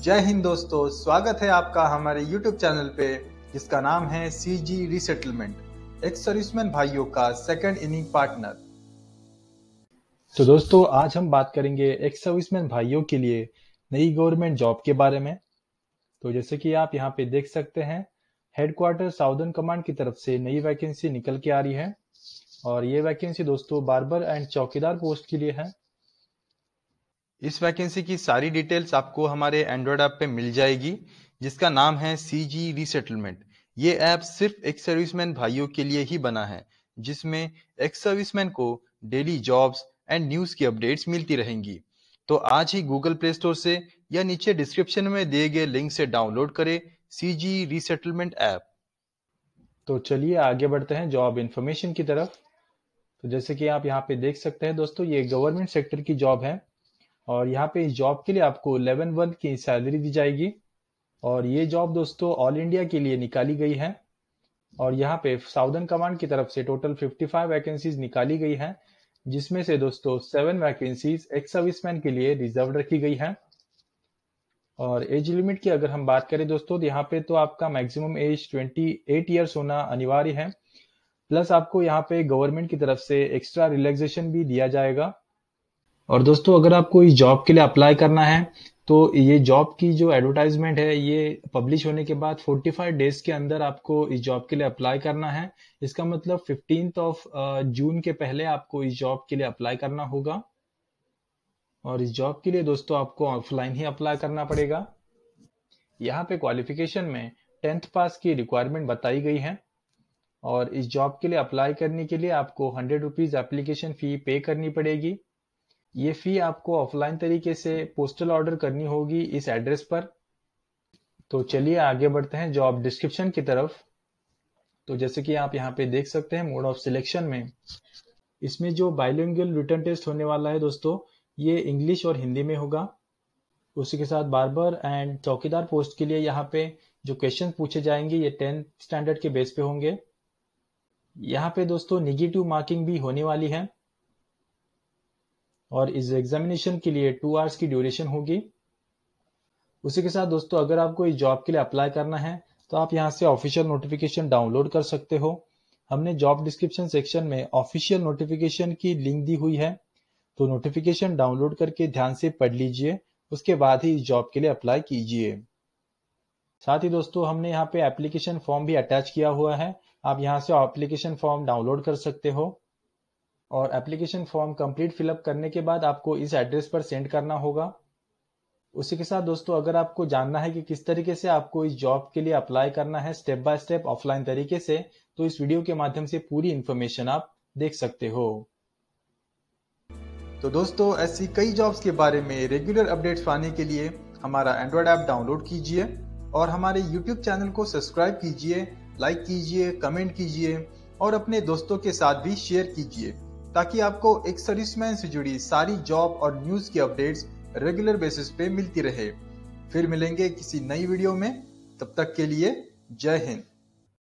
जय हिंद दोस्तों स्वागत है आपका हमारे YouTube चैनल पे जिसका नाम है C G resettlement ex serviceman भाइयों का सेकंड इनिंग पार्टनर तो दोस्तों आज हम बात करेंगे एक्स सर्विसमैन भाइयों के लिए नई गवर्नमेंट जॉब के बारे में तो जैसे कि आप यहाँ पे देख सकते हैं हेडक्वार्टर साउदर्न कमांड की तरफ से नई वैकेंसी निकल के आ रही है और ये वैकेंसी दोस्तों बार्बर एंड चौकीदार पोस्ट के लिए है इस वैकेंसी की सारी डिटेल्स आपको हमारे एंड्रॉयड ऐप पे मिल जाएगी जिसका नाम है सी जी रिसेटलमेंट ये ऐप सिर्फ एक्स सर्विसमैन भाइयों के लिए ही बना है जिसमें एक्स सर्विसमैन को डेली जॉब्स एंड न्यूज की अपडेट्स मिलती रहेंगी तो आज ही गूगल प्ले स्टोर से या नीचे डिस्क्रिप्शन में दिए गए लिंक से डाउनलोड करें सी जी रिसेटलमेंट ऐप तो चलिए आगे बढ़ते हैं जॉब इन्फॉर्मेशन की तरफ तो जैसे कि आप यहाँ पे देख सकते हैं दोस्तों ये गवर्नमेंट सेक्टर की जॉब है और यहाँ पे इस जॉब के लिए आपको इलेवन वन की सैलरी दी जाएगी और ये जॉब दोस्तों ऑल इंडिया के लिए निकाली गई है और यहाँ पे साउदर्न कमांड की तरफ से टोटल 55 वैकेंसीज निकाली गई है जिसमें से दोस्तों सेवन वैकेंसीज एक्स सर्विसमैन के लिए रिजर्व रखी गई है और एज लिमिट की अगर हम बात करें दोस्तों तो यहाँ पे तो आपका मैक्सिमम एज 28 ईयर्स होना अनिवार्य है प्लस आपको यहाँ पे गवर्नमेंट की तरफ से एक्स्ट्रा रिलैक्सेशन भी दिया जाएगा और दोस्तों अगर आपको इस जॉब के लिए अप्लाई करना है तो ये जॉब की जो एडवर्टाइजमेंट है ये पब्लिश होने के बाद 45 डेज के अंदर आपको इस जॉब के लिए अप्लाई करना है इसका मतलब फिफ्टीन ऑफ जून के पहले आपको इस जॉब के लिए अप्लाई करना होगा और इस जॉब के लिए दोस्तों आपको ऑफलाइन ही अप्लाई करना पड़ेगा यहाँ पे क्वालिफिकेशन में टेंथ पास की रिक्वायरमेंट बताई गई है और इस जॉब के लिए अप्लाई करने के लिए आपको हंड्रेड रुपीज़ एप्लीकेशन फ़ी पे करनी पड़ेगी ये फ़ी आपको ऑफलाइन तरीके से पोस्टल ऑर्डर करनी होगी इस एड्रेस पर तो चलिए आगे बढ़ते हैं जॉब डिस्क्रिप्शन की तरफ तो जैसे कि आप यहाँ पे देख सकते हैं मोड ऑफ सिलेक्शन में इसमें जो बायोलिंगल रिटर्न टेस्ट होने वाला है दोस्तों ये इंग्लिश और हिंदी में होगा उसी के साथ बार्बर एंड चौकीदार पोस्ट के लिए यहाँ पे जो क्वेश्चन पूछे जाएंगे ये टेंथ स्टैंडर्ड के बेस पे होंगे यहाँ पे दोस्तों निगेटिव मार्किंग भी होने वाली है और इस एग्जामिनेशन के लिए टू आवर्स की ड्यूरेशन होगी उसी के साथ दोस्तों अगर आपको इस जॉब के लिए अप्लाई करना है तो आप यहाँ से ऑफिशियल नोटिफिकेशन डाउनलोड कर सकते हो हमने जॉब डिस्क्रिप्शन सेक्शन में ऑफिशियल नोटिफिकेशन की लिंक दी हुई है तो नोटिफिकेशन डाउनलोड करके ध्यान से पढ़ लीजिए उसके बाद ही इस जॉब के लिए अप्लाई कीजिए साथ ही दोस्तों हमने यहाँ पे एप्लीकेशन फॉर्म भी अटैच किया हुआ है आप यहाँ से एप्लीकेशन फॉर्म डाउनलोड कर सकते हो और एप्लीकेशन फॉर्म कंप्लीट फिलअप करने के बाद आपको इस एड्रेस पर सेंड करना होगा उसी के साथ दोस्तों अगर आपको जानना है कि किस तरीके से आपको इस जॉब के लिए अप्लाई करना है स्टेप बाय स्टेप ऑफलाइन तरीके से तो इस वीडियो के माध्यम से पूरी इन्फॉर्मेशन आप देख सकते हो तो दोस्तों ऐसी कई जॉब्स के बारे में रेगुलर अपडेट्स पाने के लिए हमारा एंड्रॉयड ऐप डाउनलोड कीजिए और हमारे यूट्यूब चैनल को सब्सक्राइब कीजिए लाइक कीजिए कमेंट कीजिए और अपने दोस्तों के साथ भी शेयर कीजिए ताकि आपको एक सर्विसमैन से जुड़ी सारी जॉब और न्यूज की अपडेट्स रेगुलर बेसिस पे मिलती रहे फिर मिलेंगे किसी नई वीडियो में तब तक के लिए जय हिंद